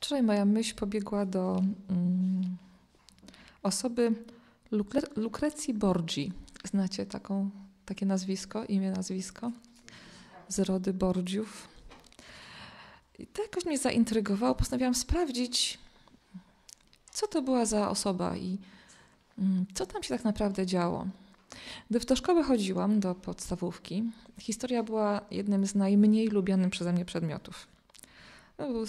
Wczoraj moja myśl pobiegła do mm, osoby Lukre Lukrecji Borgi. Znacie taką, takie nazwisko, imię, nazwisko? Z rody Borgiów. I to jakoś mnie zaintrygowało. Postanowiłam sprawdzić, co to była za osoba i mm, co tam się tak naprawdę działo. Gdy w to szkołę chodziłam do podstawówki, historia była jednym z najmniej lubianych przeze mnie przedmiotów. No, był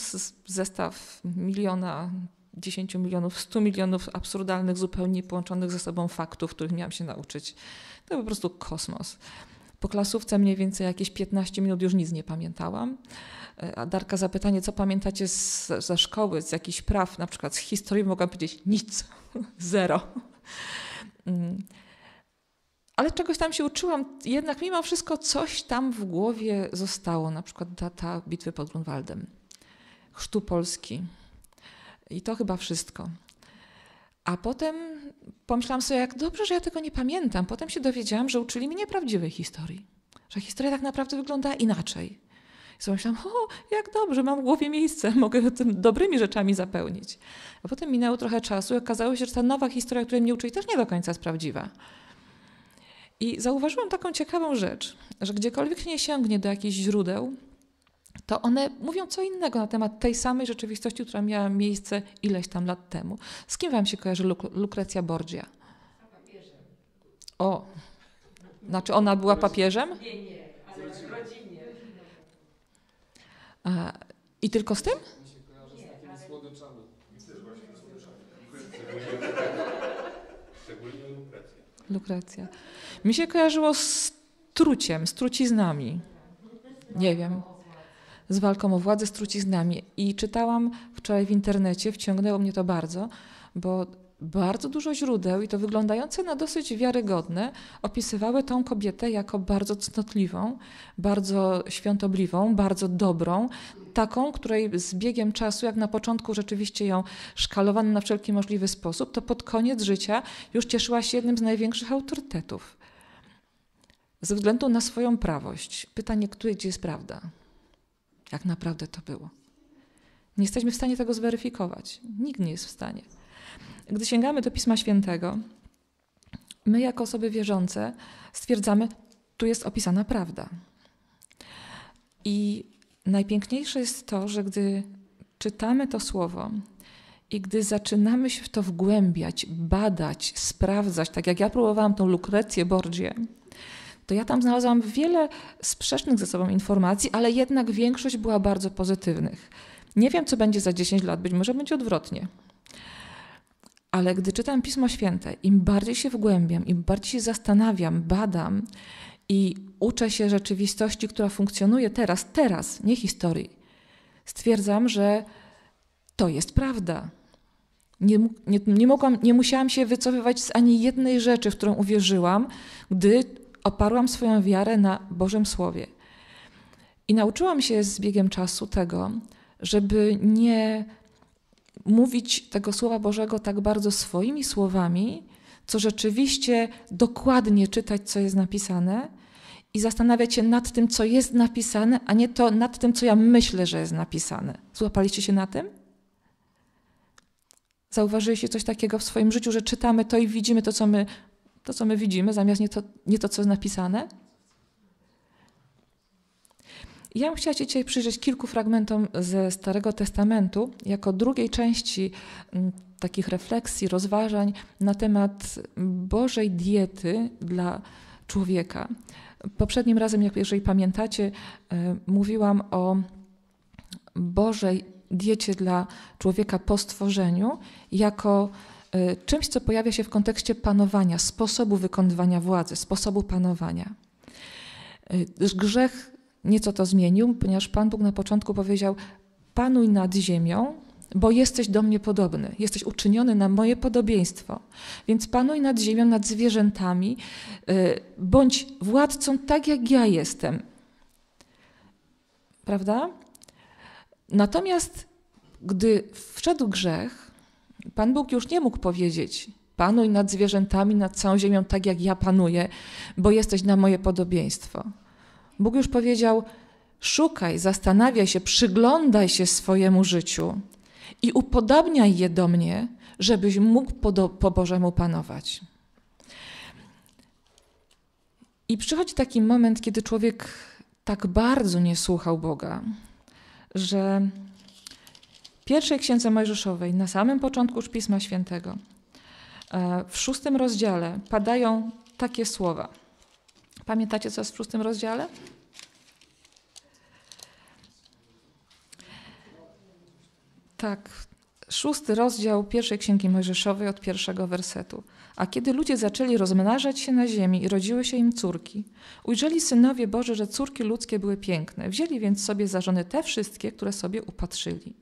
zestaw miliona 10 milionów, 100 milionów absurdalnych, zupełnie połączonych ze sobą faktów, których miałam się nauczyć. To po prostu kosmos. Po klasówce mniej więcej jakieś 15 minut już nic nie pamiętałam. E, a Darka zapytanie, co pamiętacie z, ze szkoły, z jakichś praw, na przykład z historii, mogłam powiedzieć nic, zero. Mm. Ale czegoś tam się uczyłam, jednak mimo wszystko coś tam w głowie zostało, na przykład data bitwy pod Grunwaldem chrztu Polski. I to chyba wszystko. A potem pomyślałam sobie, jak dobrze, że ja tego nie pamiętam. Potem się dowiedziałam, że uczyli mnie prawdziwej historii, że historia tak naprawdę wygląda inaczej. I sobie myślałam, o, jak dobrze, mam w głowie miejsce, mogę tym dobrymi rzeczami zapełnić. A potem minęło trochę czasu i okazało się, że ta nowa historia, której mnie uczyli, też nie do końca jest prawdziwa. I zauważyłam taką ciekawą rzecz, że gdziekolwiek się nie sięgnie do jakichś źródeł, to one mówią co innego na temat tej samej rzeczywistości, która miała miejsce ileś tam lat temu. Z kim wam się kojarzy Luk Lukrecja Borgia? O, znaczy ona była papieżem? Nie, nie, ale w rodzinie. I tylko z tym? Lukrecja. Mi się kojarzyło z truciem, z truciznami. Nie wiem z walką o władzę, z truciznami. I czytałam wczoraj w internecie, wciągnęło mnie to bardzo, bo bardzo dużo źródeł, i to wyglądające na dosyć wiarygodne, opisywały tą kobietę jako bardzo cnotliwą, bardzo świątobliwą, bardzo dobrą, taką, której z biegiem czasu, jak na początku rzeczywiście ją szkalowano na wszelki możliwy sposób, to pod koniec życia już cieszyła się jednym z największych autorytetów. Ze względu na swoją prawość. Pytanie, gdzie jest prawda? jak naprawdę to było. Nie jesteśmy w stanie tego zweryfikować. Nikt nie jest w stanie. Gdy sięgamy do Pisma Świętego, my, jako osoby wierzące, stwierdzamy, tu jest opisana prawda. I najpiękniejsze jest to, że gdy czytamy to słowo i gdy zaczynamy się w to wgłębiać, badać, sprawdzać, tak jak ja próbowałam tą lukrecję Bordzie, to ja tam znalazłam wiele sprzecznych ze sobą informacji, ale jednak większość była bardzo pozytywnych. Nie wiem, co będzie za 10 lat, być może będzie odwrotnie. Ale gdy czytam Pismo Święte, im bardziej się wgłębiam, im bardziej się zastanawiam, badam i uczę się rzeczywistości, która funkcjonuje teraz, teraz, nie historii, stwierdzam, że to jest prawda. Nie, nie, nie, mogłam, nie musiałam się wycofywać z ani jednej rzeczy, w którą uwierzyłam, gdy oparłam swoją wiarę na Bożym Słowie. I nauczyłam się z biegiem czasu tego, żeby nie mówić tego Słowa Bożego tak bardzo swoimi słowami, co rzeczywiście dokładnie czytać, co jest napisane i zastanawiać się nad tym, co jest napisane, a nie to nad tym, co ja myślę, że jest napisane. Złapaliście się na tym? Zauważyliście coś takiego w swoim życiu, że czytamy to i widzimy to, co my to, co my widzimy, zamiast nie to, nie to co jest napisane? Ja bym chciała się dzisiaj przyjrzeć kilku fragmentom ze Starego Testamentu, jako drugiej części mm, takich refleksji, rozważań na temat Bożej diety dla człowieka. Poprzednim razem, jak jeżeli pamiętacie, e, mówiłam o Bożej diecie dla człowieka po stworzeniu, jako Y, czymś, co pojawia się w kontekście panowania, sposobu wykonywania władzy, sposobu panowania. Y, grzech nieco to zmienił, ponieważ Pan Bóg na początku powiedział: Panuj nad ziemią, bo jesteś do mnie podobny, jesteś uczyniony na moje podobieństwo. Więc panuj nad ziemią, nad zwierzętami, y, bądź władcą tak, jak ja jestem. Prawda? Natomiast gdy wszedł grzech, Pan Bóg już nie mógł powiedzieć: Panuj nad zwierzętami, nad całą ziemią, tak jak ja panuję, bo jesteś na moje podobieństwo. Bóg już powiedział: Szukaj, zastanawiaj się, przyglądaj się swojemu życiu i upodabniaj je do mnie, żebyś mógł po, po Bożemu panować. I przychodzi taki moment, kiedy człowiek tak bardzo nie słuchał Boga, że pierwszej księdze Mojżeszowej, na samym początku już Pisma Świętego, e, w szóstym rozdziale padają takie słowa. Pamiętacie, co jest w szóstym rozdziale? Tak, szósty rozdział pierwszej księgi Mojżeszowej od pierwszego wersetu. A kiedy ludzie zaczęli rozmnażać się na ziemi i rodziły się im córki, ujrzeli synowie Boże, że córki ludzkie były piękne. Wzięli więc sobie za żony te wszystkie, które sobie upatrzyli.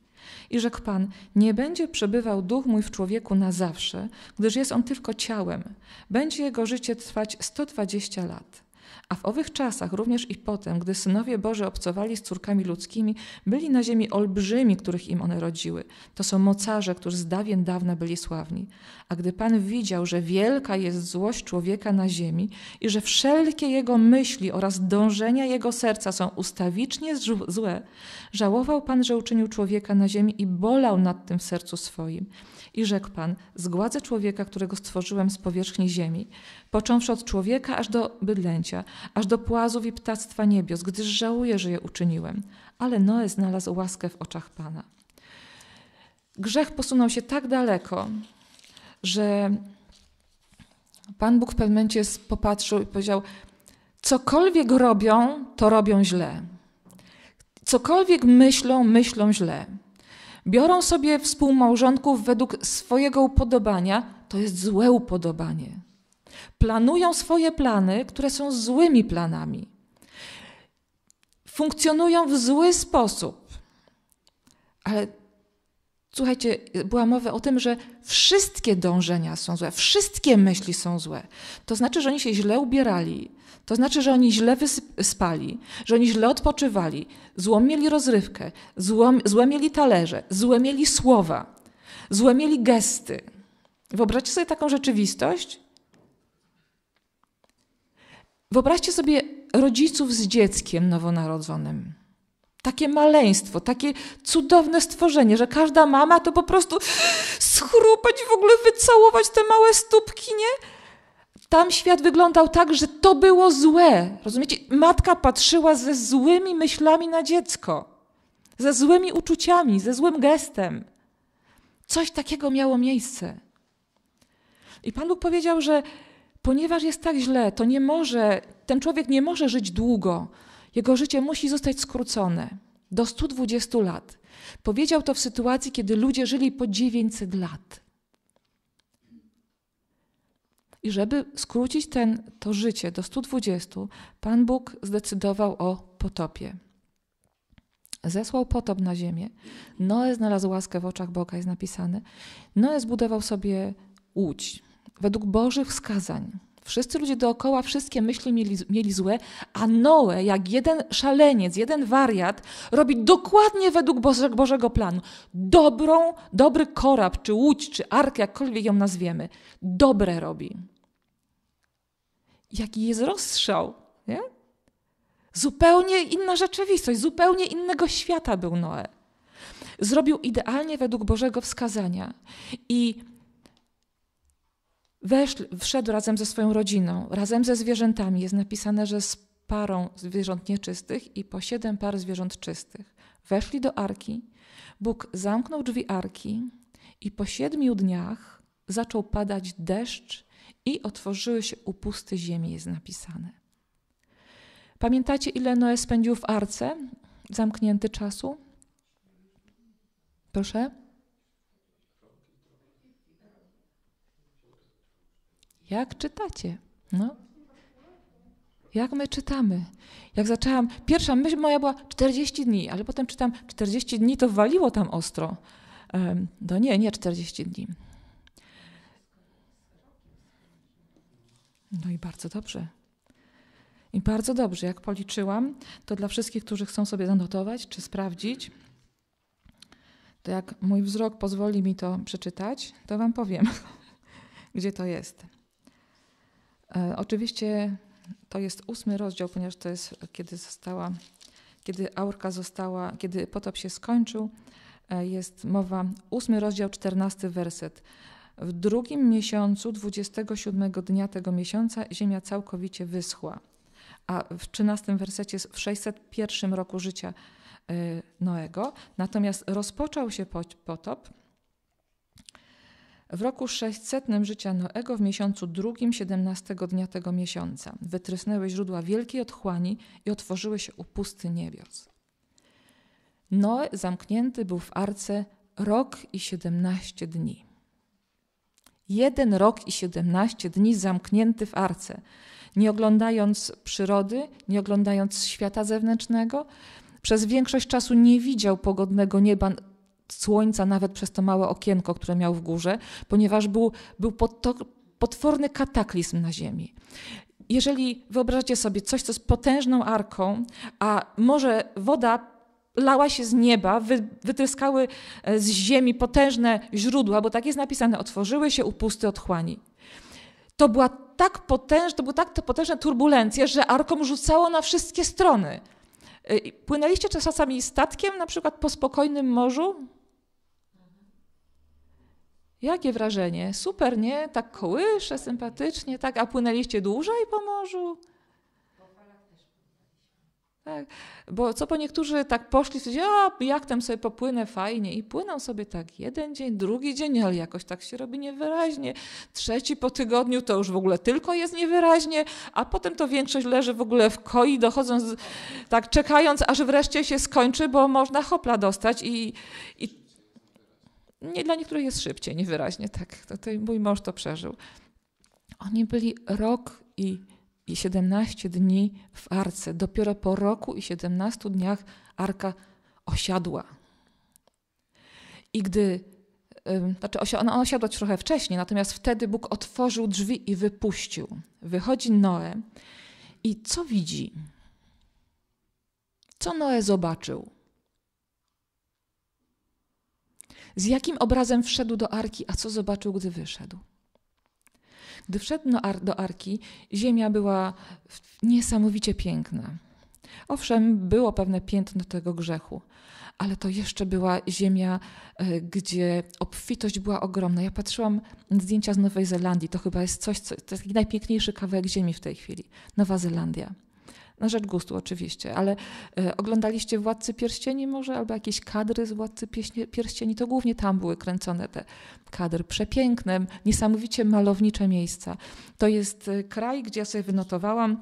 I rzekł Pan, nie będzie przebywał duch mój w człowieku na zawsze, gdyż jest on tylko ciałem. Będzie jego życie trwać 120 lat. A w owych czasach, również i potem, gdy synowie Boży obcowali z córkami ludzkimi, byli na ziemi olbrzymi, których im one rodziły. To są mocarze, którzy z dawien dawna byli sławni. A gdy Pan widział, że wielka jest złość człowieka na ziemi i że wszelkie jego myśli oraz dążenia jego serca są ustawicznie złe, żałował Pan, że uczynił człowieka na ziemi i bolał nad tym w sercu swoim. I rzekł Pan, zgładzę człowieka, którego stworzyłem z powierzchni ziemi, począwszy od człowieka aż do bydlęcia, aż do płazów i ptactwa niebios, gdyż żałuję, że je uczyniłem. Ale Noe znalazł łaskę w oczach Pana. Grzech posunął się tak daleko, że Pan Bóg w pewnym momencie popatrzył i powiedział: Cokolwiek robią, to robią źle. Cokolwiek myślą, myślą źle biorą sobie współmałżonków według swojego upodobania, to jest złe upodobanie. Planują swoje plany, które są złymi planami. Funkcjonują w zły sposób. Ale Słuchajcie, była mowa o tym, że wszystkie dążenia są złe, wszystkie myśli są złe. To znaczy, że oni się źle ubierali, to znaczy, że oni źle wyspali, że oni źle odpoczywali, złą mieli rozrywkę, złą, złe mieli talerze, złe mieli słowa, złe mieli gesty. Wyobraźcie sobie taką rzeczywistość. Wyobraźcie sobie rodziców z dzieckiem nowonarodzonym. Takie maleństwo, takie cudowne stworzenie, że każda mama to po prostu schrupać, w ogóle wycałować te małe stópki, nie? Tam świat wyglądał tak, że to było złe. Rozumiecie? Matka patrzyła ze złymi myślami na dziecko, ze złymi uczuciami, ze złym gestem. Coś takiego miało miejsce. I Pan Bóg powiedział, że ponieważ jest tak źle, to nie może, ten człowiek nie może żyć długo. Jego życie musi zostać skrócone do 120 lat. Powiedział to w sytuacji, kiedy ludzie żyli po 900 lat. I żeby skrócić ten, to życie do 120, Pan Bóg zdecydował o potopie. Zesłał potop na ziemię. Noe znalazł łaskę w oczach Boga, jest napisane. Noe zbudował sobie łódź według Bożych wskazań. Wszyscy ludzie dookoła wszystkie myśli mieli, mieli złe, a Noe, jak jeden szaleniec, jeden wariat, robi dokładnie według Boże, Bożego planu. Dobrą, dobry korab, czy łódź, czy ark, jakkolwiek ją nazwiemy, dobre robi. Jaki jest rozstrzał, nie? Zupełnie inna rzeczywistość, zupełnie innego świata był Noe. Zrobił idealnie według Bożego wskazania. I Weszł, wszedł razem ze swoją rodziną, razem ze zwierzętami. Jest napisane, że z parą zwierząt nieczystych i po siedem par zwierząt czystych. Weszli do arki, Bóg zamknął drzwi arki i po siedmiu dniach zaczął padać deszcz i otworzyły się upusty ziemi, jest napisane. Pamiętacie, ile Noe spędził w arce, zamknięty czasu? Proszę? Jak czytacie? No. Jak my czytamy? Jak zaczęłam, pierwsza myśl moja była 40 dni, ale potem czytam 40 dni, to waliło tam ostro. no nie, nie 40 dni. No i bardzo dobrze. I bardzo dobrze, jak policzyłam, to dla wszystkich, którzy chcą sobie zanotować czy sprawdzić, to jak mój wzrok pozwoli mi to przeczytać, to Wam powiem, gdzie to jest. E, oczywiście to jest ósmy rozdział, ponieważ to jest, kiedy została, kiedy aurka została, kiedy potop się skończył, e, jest mowa, ósmy rozdział, czternasty werset. W drugim miesiącu, 27 dnia tego miesiąca, ziemia całkowicie wyschła. A w 13 wersecie, w 601 roku życia e, Noego, natomiast rozpoczął się potop w roku 600 życia Noego w miesiącu drugim, 17 dnia tego miesiąca, wytrysnęły źródła wielkiej otchłani i otworzyły się upusty niebios. Noe zamknięty był w arce rok i 17 dni. Jeden rok i 17 dni zamknięty w arce, nie oglądając przyrody, nie oglądając świata zewnętrznego, przez większość czasu nie widział pogodnego nieba, słońca nawet przez to małe okienko, które miał w górze, ponieważ był, był potworny kataklizm na Ziemi jeżeli wyobrażacie sobie coś, co jest potężną arką, a może woda lała się z nieba, wy, wytryskały e, z ziemi potężne źródła, bo tak jest napisane, otworzyły się upusty otchłani. To, była tak to były tak to potężne turbulencje, że arką rzucało na wszystkie strony. E, płynęliście czasami statkiem, na przykład po spokojnym morzu? Jakie wrażenie? Super, nie? Tak kołysze, sympatycznie, tak? A płynęliście dłużej po morzu? Tak, bo co po niektórzy tak poszli, powiedzieli, a jak tam sobie popłynę fajnie i płyną sobie tak jeden dzień, drugi dzień, ale jakoś tak się robi niewyraźnie. Trzeci po tygodniu to już w ogóle tylko jest niewyraźnie, a potem to większość leży w ogóle w koi, dochodząc, tak czekając, aż wreszcie się skończy, bo można hopla dostać i, i nie, dla niektórych jest szybciej, niewyraźnie, tak. To, to mój mąż to przeżył. Oni byli rok i, i 17 dni w arce. Dopiero po roku i 17 dniach arka osiadła. I gdy znaczy ona osiadła trochę wcześniej, natomiast wtedy Bóg otworzył drzwi i wypuścił. Wychodzi Noe i co widzi? Co Noe zobaczył? Z jakim obrazem wszedł do arki, a co zobaczył, gdy wyszedł? Gdy wszedł no do arki, ziemia była niesamowicie piękna. Owszem, było pewne piętno tego grzechu, ale to jeszcze była ziemia, e, gdzie obfitość była ogromna. Ja patrzyłam zdjęcia z Nowej Zelandii, to chyba jest coś, co, to jest najpiękniejszy kawałek ziemi w tej chwili Nowa Zelandia. Na rzecz gustu oczywiście, ale e, oglądaliście Władcy Pierścieni może, albo jakieś kadry z Władcy Pierścieni, to głównie tam były kręcone te kadry. Przepiękne, niesamowicie malownicze miejsca. To jest e, kraj, gdzie ja sobie wynotowałam,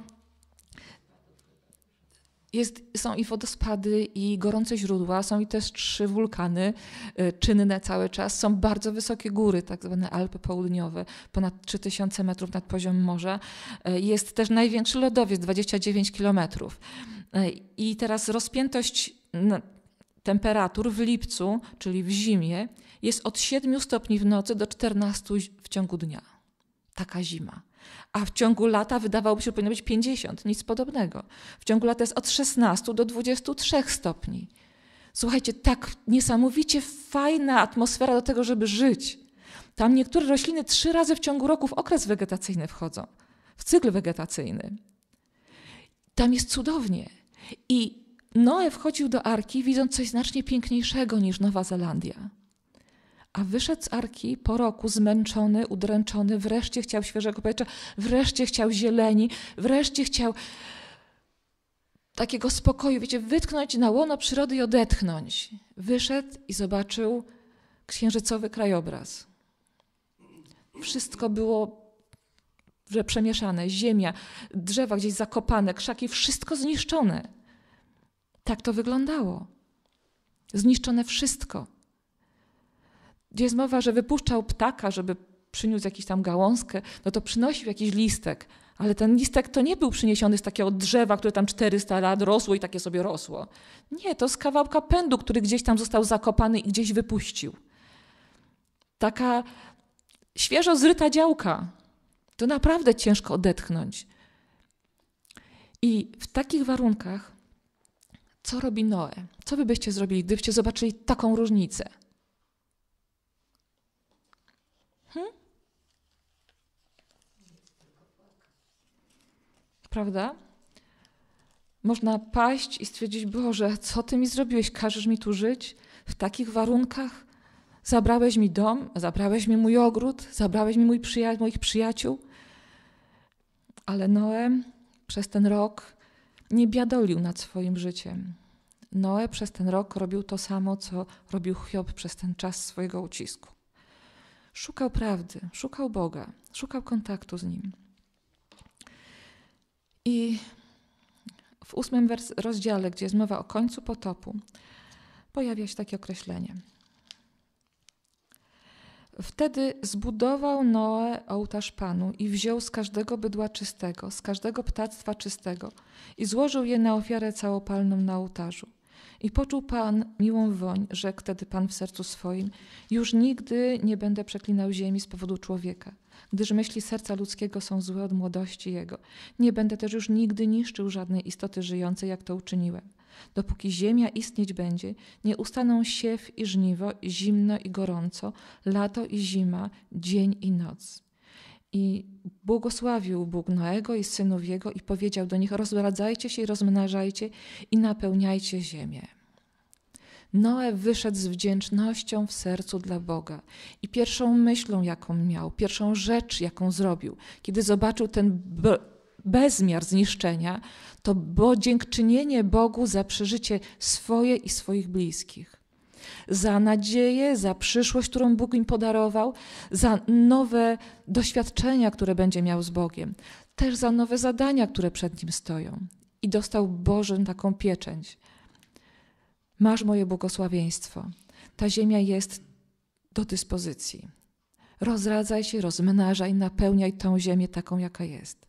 jest, są i wodospady, i gorące źródła, są i też trzy wulkany y, czynne cały czas. Są bardzo wysokie góry, tak zwane Alpy Południowe, ponad 3000 metrów nad poziom morza. Y, jest też największy lodowiec, 29 kilometrów. Y, I teraz rozpiętość temperatur w lipcu, czyli w zimie, jest od 7 stopni w nocy do 14 w ciągu dnia. Taka zima a w ciągu lata wydawałoby się, że powinno być 50, nic podobnego. W ciągu lata jest od 16 do 23 stopni. Słuchajcie, tak niesamowicie fajna atmosfera do tego, żeby żyć. Tam niektóre rośliny trzy razy w ciągu roku w okres wegetacyjny wchodzą, w cykl wegetacyjny. Tam jest cudownie. I Noe wchodził do arki, widząc coś znacznie piękniejszego niż Nowa Zelandia. A wyszedł z arki po roku zmęczony, udręczony, wreszcie chciał świeżego powietrza, wreszcie chciał zieleni, wreszcie chciał takiego spokoju, wiecie, wytknąć na łono przyrody i odetchnąć. Wyszedł i zobaczył księżycowy krajobraz. Wszystko było że przemieszane, ziemia, drzewa gdzieś zakopane, krzaki, wszystko zniszczone. Tak to wyglądało. Zniszczone wszystko gdzie jest mowa, że wypuszczał ptaka, żeby przyniósł jakąś tam gałązkę, no to przynosił jakiś listek. Ale ten listek to nie był przyniesiony z takiego drzewa, które tam 400 lat rosło i takie sobie rosło. Nie, to z kawałka pędu, który gdzieś tam został zakopany i gdzieś wypuścił. Taka świeżo zryta działka. To naprawdę ciężko odetchnąć. I w takich warunkach, co robi Noe? Co byście zrobili, gdybyście zobaczyli taką różnicę? Hmm? Prawda? Można paść i stwierdzić: Boże, co ty mi zrobiłeś? Każesz mi tu żyć w takich warunkach? Zabrałeś mi dom, zabrałeś mi mój ogród, zabrałeś mi mój przyja moich przyjaciół. Ale Noe przez ten rok nie biadolił nad swoim życiem. Noe przez ten rok robił to samo, co robił Hiob przez ten czas swojego ucisku. Szukał prawdy, szukał Boga, szukał kontaktu z Nim. I w ósmym rozdziale, gdzie jest mowa o końcu potopu, pojawia się takie określenie. Wtedy zbudował Noe ołtarz Panu i wziął z każdego bydła czystego, z każdego ptactwa czystego i złożył je na ofiarę całopalną na ołtarzu. I poczuł Pan miłą woń, rzekł wtedy Pan w sercu swoim: Już nigdy nie będę przeklinał ziemi z powodu człowieka, gdyż myśli serca ludzkiego są złe od młodości jego. Nie będę też już nigdy niszczył żadnej istoty żyjącej, jak to uczyniłem. Dopóki ziemia istnieć będzie, nie ustaną siew i żniwo, zimno i gorąco, lato i zima, dzień i noc. I błogosławił Bóg Noego i synów jego i powiedział do nich: Rozradzajcie się i rozmnażajcie i napełniajcie ziemię. Noe wyszedł z wdzięcznością w sercu dla Boga i pierwszą myślą, jaką miał, pierwszą rzecz, jaką zrobił, kiedy zobaczył ten bezmiar zniszczenia, to bo dziękczynienie Bogu za przeżycie swoje i swoich bliskich za nadzieję, za przyszłość, którą Bóg im podarował, za nowe doświadczenia, które będzie miał z Bogiem, też za nowe zadania, które przed nim stoją. I dostał Bożym taką pieczęć. Masz moje błogosławieństwo. Ta ziemia jest do dyspozycji. Rozradzaj się, rozmnażaj, napełniaj tą ziemię taką, jaka jest.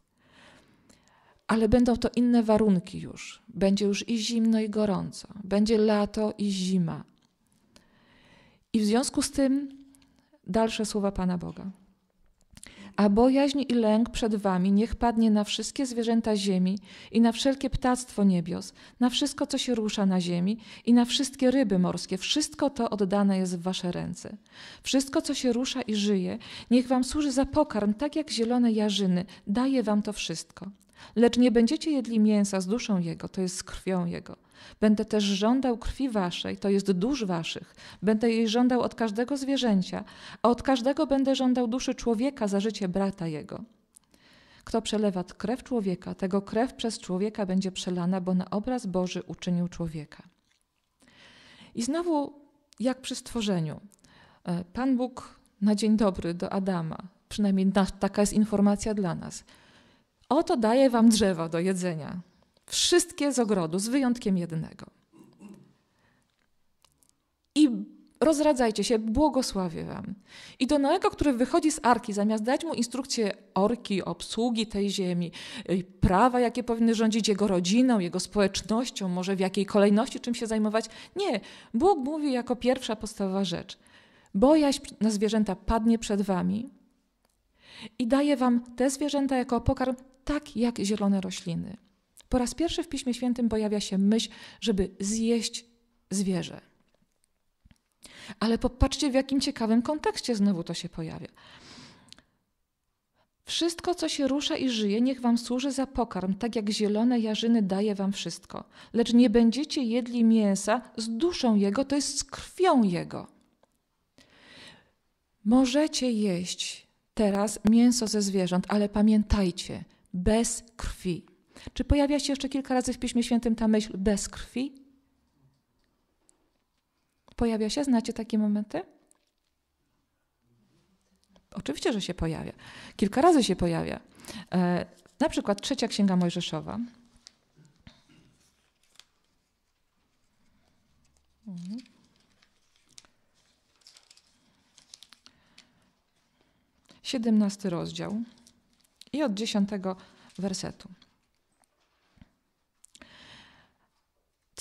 Ale będą to inne warunki już. Będzie już i zimno, i gorąco. Będzie lato, i zima. I w związku z tym dalsze słowa Pana Boga. A bojaźń i lęk przed wami niech padnie na wszystkie zwierzęta ziemi i na wszelkie ptactwo niebios, na wszystko, co się rusza na ziemi i na wszystkie ryby morskie. Wszystko to oddane jest w wasze ręce. Wszystko, co się rusza i żyje, niech wam służy za pokarm, tak jak zielone jarzyny. Daje wam to wszystko. Lecz nie będziecie jedli mięsa z duszą jego, to jest z krwią jego. Będę też żądał krwi waszej, to jest dusz waszych. Będę jej żądał od każdego zwierzęcia, a od każdego będę żądał duszy człowieka za życie brata jego. Kto przelewa krew człowieka, tego krew przez człowieka będzie przelana, bo na obraz Boży uczynił człowieka. I znowu, jak przy stworzeniu, e, Pan Bóg na dzień dobry do Adama, przynajmniej taka jest informacja dla nas. Oto daję wam drzewo do jedzenia. Wszystkie z ogrodu, z wyjątkiem jednego. I rozradzajcie się, błogosławię wam. I do Noego, który wychodzi z arki, zamiast dać mu instrukcję orki, obsługi tej ziemi, y, prawa, jakie powinny rządzić jego rodziną, jego społecznością, może w jakiej kolejności czym się zajmować, nie. Bóg mówi jako pierwsza podstawowa rzecz: bojaźń na zwierzęta padnie przed wami i daje wam te zwierzęta jako pokarm, tak jak zielone rośliny. Po raz pierwszy w Piśmie Świętym pojawia się myśl, żeby zjeść zwierzę. Ale popatrzcie, w jakim ciekawym kontekście znowu to się pojawia. Wszystko, co się rusza i żyje, niech wam służy za pokarm, tak jak zielone jarzyny daje wam wszystko. Lecz nie będziecie jedli mięsa z duszą jego, to jest z krwią jego. Możecie jeść teraz mięso ze zwierząt, ale pamiętajcie, bez krwi. Czy pojawia się jeszcze kilka razy w Piśmie Świętym ta myśl bez krwi? Pojawia się? Znacie takie momenty? Oczywiście, że się pojawia. Kilka razy się pojawia. E, na przykład trzecia księga Mojżeszowa. Mhm. Siedemnasty rozdział i od dziesiątego wersetu.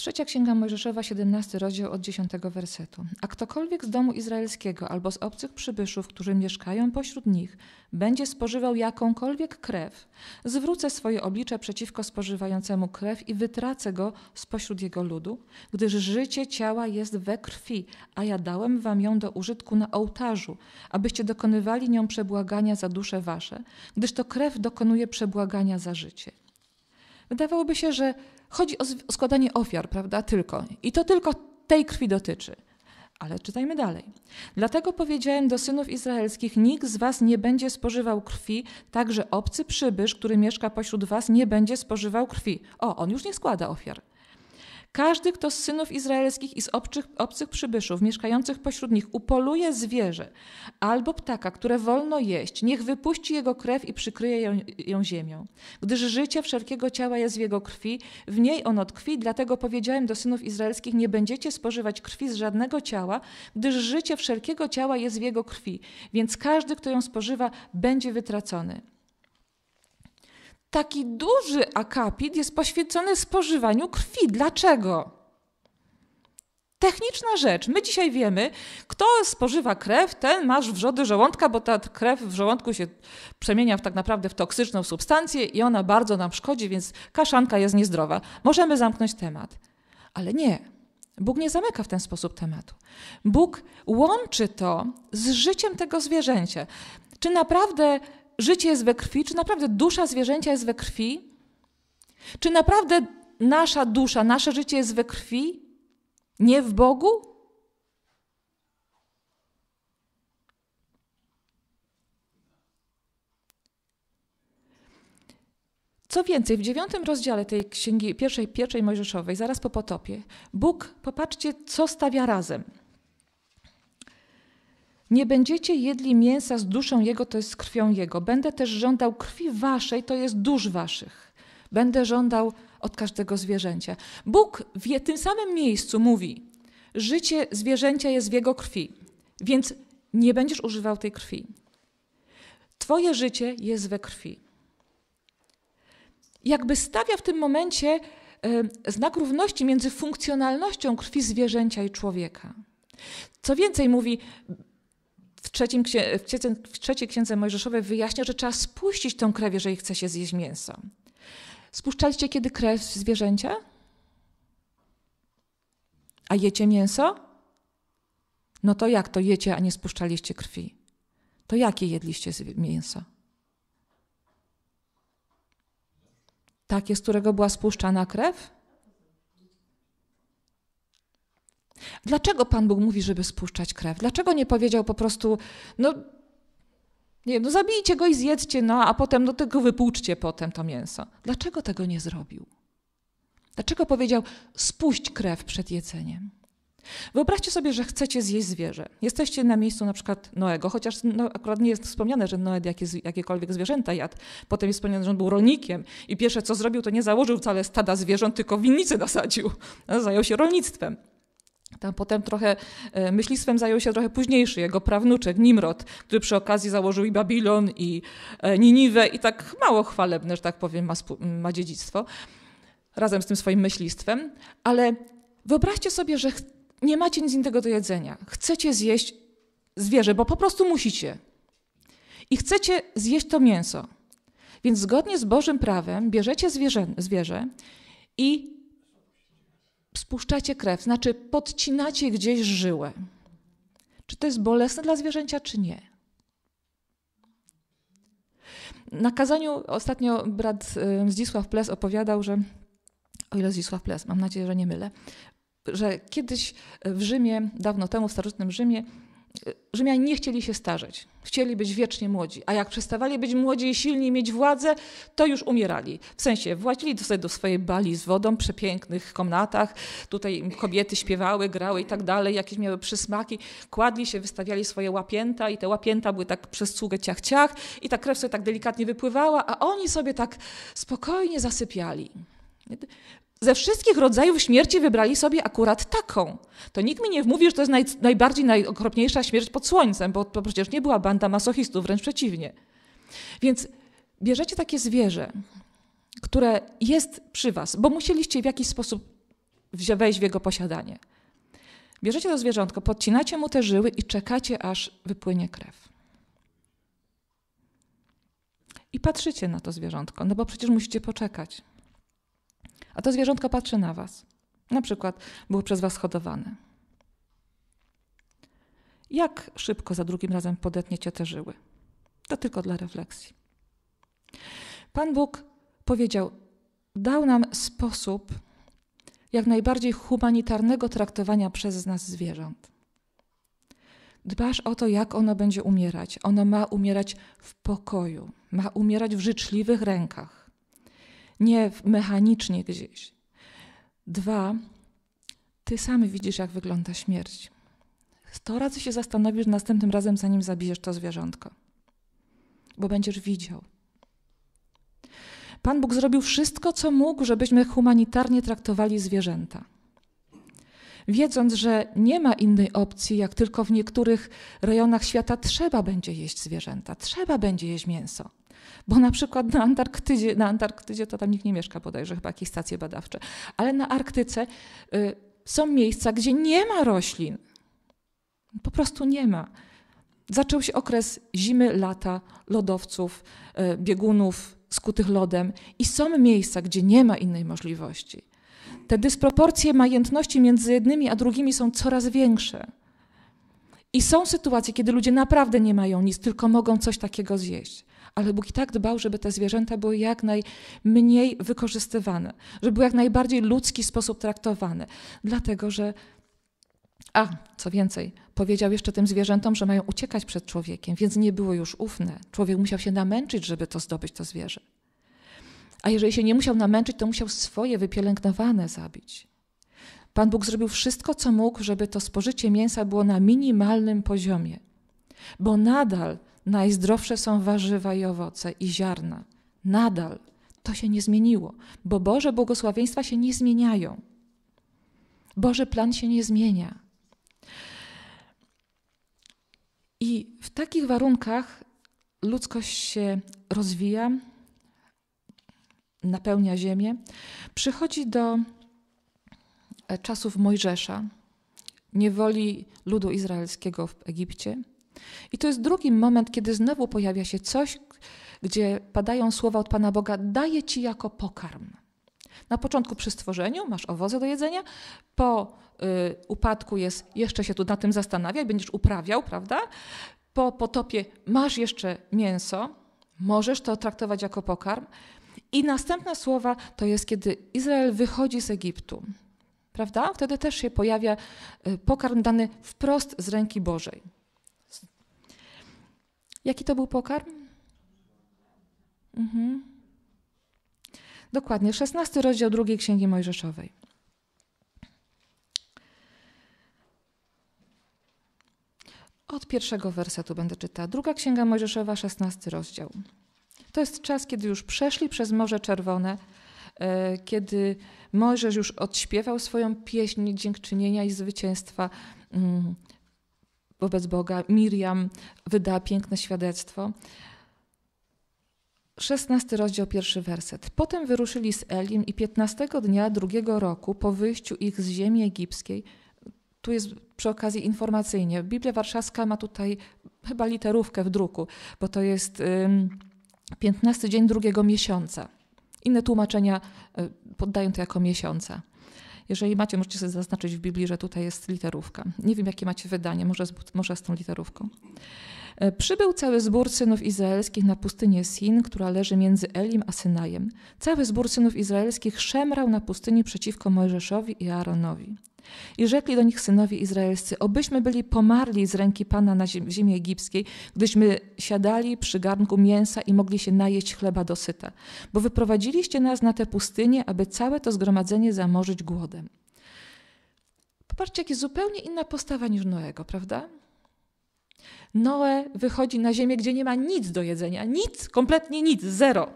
Trzecia Księga Mojżeszowa, 17 rozdział od 10 wersetu. A ktokolwiek z domu izraelskiego albo z obcych przybyszów, którzy mieszkają pośród nich, będzie spożywał jakąkolwiek krew, zwrócę swoje oblicze przeciwko spożywającemu krew i wytracę go spośród jego ludu, gdyż życie ciała jest we krwi, a ja dałem wam ją do użytku na ołtarzu, abyście dokonywali nią przebłagania za dusze wasze, gdyż to krew dokonuje przebłagania za życie. Wydawałoby się, że chodzi o składanie ofiar, prawda, tylko. I to tylko tej krwi dotyczy. Ale czytajmy dalej. Dlatego powiedziałem do synów izraelskich: Nikt z was nie będzie spożywał krwi, także obcy przybysz, który mieszka pośród was, nie będzie spożywał krwi. O, on już nie składa ofiar. Każdy, kto z synów izraelskich i z obcych, obcych przybyszów mieszkających pośród nich upoluje zwierzę albo ptaka, które wolno jeść, niech wypuści jego krew i przykryje ją, ją ziemią. Gdyż życie wszelkiego ciała jest w jego krwi, w niej ono tkwi, dlatego powiedziałem do synów izraelskich, nie będziecie spożywać krwi z żadnego ciała, gdyż życie wszelkiego ciała jest w jego krwi, więc każdy, kto ją spożywa, będzie wytracony. Taki duży akapit jest poświęcony spożywaniu krwi. Dlaczego? Techniczna rzecz. My dzisiaj wiemy, kto spożywa krew, ten masz wrzody żołądka, bo ta krew w żołądku się przemienia w, tak naprawdę w toksyczną substancję i ona bardzo nam szkodzi, więc kaszanka jest niezdrowa. Możemy zamknąć temat. Ale nie. Bóg nie zamyka w ten sposób tematu. Bóg łączy to z życiem tego zwierzęcia. Czy naprawdę życie jest we krwi, czy naprawdę dusza zwierzęcia jest we krwi, czy naprawdę nasza dusza, nasze życie jest we krwi, nie w Bogu? Co więcej, w dziewiątym rozdziale tej księgi pierwszej, pierwszej Mojżeszowej, zaraz po potopie, Bóg, popatrzcie, co stawia razem. Nie będziecie jedli mięsa z duszą jego, to jest z krwią jego. Będę też żądał krwi waszej, to jest dusz waszych. Będę żądał od każdego zwierzęcia. Bóg w tym samym miejscu mówi: Życie zwierzęcia jest w jego krwi, więc nie będziesz używał tej krwi. Twoje życie jest we krwi. Jakby stawia w tym momencie e, znak równości między funkcjonalnością krwi zwierzęcia i człowieka. Co więcej, mówi, w, trzecim, w, trzecim, w trzeciej księdze Mojżeszowej wyjaśnia, że trzeba spuścić tą krew, jeżeli chce się zjeść mięso. Spuszczaliście kiedy krew z zwierzęcia? A jecie mięso? No to jak to jecie, a nie spuszczaliście krwi? To jakie jedliście mięso? Takie, z którego była spuszczana krew? Dlaczego Pan Bóg mówi, żeby spuszczać krew? Dlaczego nie powiedział po prostu, no, nie, no zabijcie go i zjedzcie, no, a potem do no, tego wypłuczcie potem to mięso. Dlaczego tego nie zrobił? Dlaczego powiedział, spuść krew przed jedzeniem? Wyobraźcie sobie, że chcecie zjeść zwierzę. Jesteście na miejscu na przykład Noego, chociaż no, akurat nie jest wspomniane, że Noe jakie, jakiekolwiek zwierzęta jadł. Potem jest wspomniane, że on był rolnikiem i pierwsze co zrobił, to nie założył wcale stada zwierząt, tylko winnicę nasadził. Zajął się rolnictwem. Tam potem trochę e, myślistwem zajął się trochę późniejszy jego prawnuczek Nimrod, który przy okazji założył i Babilon, i e, Niniwę, i tak mało chwalebne, że tak powiem, ma, ma dziedzictwo, razem z tym swoim myślistwem. Ale wyobraźcie sobie, że nie macie nic innego do jedzenia. Chcecie zjeść zwierzę, bo po prostu musicie. I chcecie zjeść to mięso. Więc zgodnie z Bożym prawem bierzecie zwierzę, zwierzę i spuszczacie krew, znaczy podcinacie gdzieś żyłę. Czy to jest bolesne dla zwierzęcia, czy nie? Na kazaniu ostatnio brat y, Zdzisław Ples opowiadał, że o ile Zdzisław Ples, mam nadzieję, że nie mylę, że kiedyś w Rzymie, dawno temu w starożytnym Rzymie, Rzymianie nie chcieli się starzeć, chcieli być wiecznie młodzi, a jak przestawali być młodzi i silni mieć władzę, to już umierali. W sensie władzili sobie do swojej bali z wodą, przepięknych komnatach, tutaj kobiety śpiewały, grały i tak dalej, jakieś miały przysmaki, kładli się, wystawiali swoje łapięta i te łapięta były tak przez sługę ciach-ciach i ta krew sobie tak delikatnie wypływała, a oni sobie tak spokojnie zasypiali ze wszystkich rodzajów śmierci wybrali sobie akurat taką. To nikt mi nie mówi, że to jest naj, najbardziej najokropniejsza śmierć pod słońcem, bo to przecież nie była banda masochistów, wręcz przeciwnie. Więc bierzecie takie zwierzę, które jest przy was, bo musieliście w jakiś sposób wejść w jego posiadanie. Bierzecie to zwierzątko, podcinacie mu te żyły i czekacie, aż wypłynie krew. I patrzycie na to zwierzątko, no bo przecież musicie poczekać a to zwierzątko patrzy na Was. Na przykład było przez Was hodowane. Jak szybko za drugim razem podetniecie te żyły? To tylko dla refleksji. Pan Bóg powiedział, dał nam sposób jak najbardziej humanitarnego traktowania przez nas zwierząt. Dbasz o to, jak ono będzie umierać. Ono ma umierać w pokoju, ma umierać w życzliwych rękach nie mechanicznie gdzieś. Dwa, ty sam widzisz, jak wygląda śmierć. Sto razy się zastanowisz następnym razem, zanim zabijesz to zwierzątko, bo będziesz widział. Pan Bóg zrobił wszystko, co mógł, żebyśmy humanitarnie traktowali zwierzęta. Wiedząc, że nie ma innej opcji, jak tylko w niektórych rejonach świata trzeba będzie jeść zwierzęta, trzeba będzie jeść mięso. Bo na przykład na Antarktydzie, na Antarktydzie to tam nikt nie mieszka bodajże, chyba jakieś stacje badawcze. Ale na Arktyce y, są miejsca, gdzie nie ma roślin. Po prostu nie ma. Zaczął się okres zimy, lata, lodowców, y, biegunów skutych lodem i są miejsca, gdzie nie ma innej możliwości. Te dysproporcje majętności między jednymi a drugimi są coraz większe. I są sytuacje, kiedy ludzie naprawdę nie mają nic, tylko mogą coś takiego zjeść ale Bóg i tak dbał, żeby te zwierzęta były jak najmniej wykorzystywane, żeby były jak najbardziej ludzki sposób traktowane. Dlatego, że a, co więcej, powiedział jeszcze tym zwierzętom, że mają uciekać przed człowiekiem, więc nie było już ufne. Człowiek musiał się namęczyć, żeby to zdobyć, to zwierzę. A jeżeli się nie musiał namęczyć, to musiał swoje wypielęgnowane zabić. Pan Bóg zrobił wszystko, co mógł, żeby to spożycie mięsa było na minimalnym poziomie, bo nadal najzdrowsze są warzywa i owoce i ziarna. Nadal to się nie zmieniło, bo Boże błogosławieństwa się nie zmieniają. Boży plan się nie zmienia. I w takich warunkach ludzkość się rozwija, napełnia ziemię, przychodzi do e, czasów Mojżesza, niewoli ludu izraelskiego w Egipcie. I to jest drugi moment, kiedy znowu pojawia się coś, gdzie padają słowa od Pana Boga: daję ci jako pokarm. Na początku przy stworzeniu masz owoce do jedzenia, po y, upadku jest jeszcze się tu na tym zastanawiaj, będziesz uprawiał, prawda? Po potopie masz jeszcze mięso, możesz to traktować jako pokarm. I następne słowa to jest, kiedy Izrael wychodzi z Egiptu, prawda? Wtedy też się pojawia y, pokarm dany wprost z ręki Bożej. Jaki to był pokarm? Mhm. Dokładnie, 16 rozdział drugiej Księgi Mojżeszowej. Od pierwszego wersetu będę czytała. Druga Księga Mojżeszowa, 16 rozdział. To jest czas, kiedy już przeszli przez Morze Czerwone, e, kiedy Mojżesz już odśpiewał swoją pieśń dziękczynienia i zwycięstwa mm, wobec Boga. Miriam wyda piękne świadectwo. 16 rozdział, pierwszy werset. Potem wyruszyli z Elim i 15 dnia drugiego roku po wyjściu ich z ziemi egipskiej, tu jest przy okazji informacyjnie, Biblia Warszawska ma tutaj chyba literówkę w druku, bo to jest 15 dzień drugiego miesiąca. Inne tłumaczenia y, poddają to jako miesiąca. Jeżeli macie, możecie sobie zaznaczyć w Biblii, że tutaj jest literówka. Nie wiem, jakie macie wydanie, może z, może z tą literówką. E, przybył cały zbór synów izraelskich na pustynię Sin, która leży między Elim a Synajem. Cały zbór synów izraelskich szemrał na pustyni przeciwko Mojżeszowi i Aaronowi. I rzekli do nich synowie izraelscy, obyśmy byli pomarli z ręki Pana na ziemi egipskiej, gdyśmy siadali przy garnku mięsa i mogli się najeść chleba dosyta, bo wyprowadziliście nas na tę pustynię, aby całe to zgromadzenie zamorzyć głodem. Popatrzcie, jaka jest zupełnie inna postawa niż Noego, prawda? Noe wychodzi na ziemię, gdzie nie ma nic do jedzenia, nic, kompletnie nic, zero.